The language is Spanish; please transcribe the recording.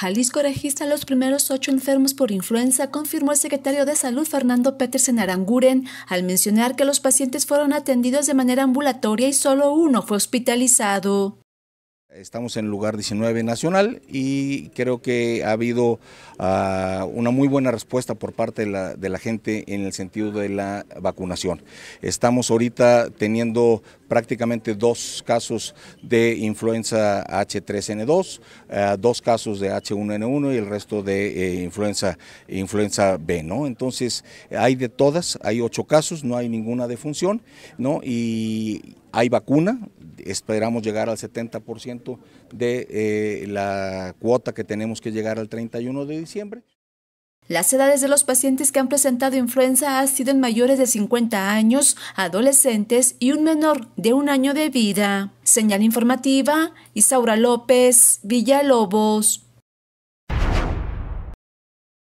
Jalisco registra los primeros ocho enfermos por influenza, confirmó el secretario de Salud Fernando Petersen Aranguren, al mencionar que los pacientes fueron atendidos de manera ambulatoria y solo uno fue hospitalizado. Estamos en lugar 19 nacional y creo que ha habido ah, una muy buena respuesta por parte de la, gente en el sentido de la vacunación. Estamos ahorita teniendo prácticamente dos casos de influenza H3N2, ah, dos casos de H1N1 y el resto de eh, influenza, influenza B. ¿no? Entonces hay de todas, hay ocho casos, no hay ninguna defunción ¿no? y hay vacuna, esperamos llegar al 70% de eh, la cuota que tenemos que llegar al 31 de diciembre. Las edades de los pacientes que han presentado influenza han sido en mayores de 50 años, adolescentes y un menor de un año de vida. Señal informativa, Isaura López, Villalobos.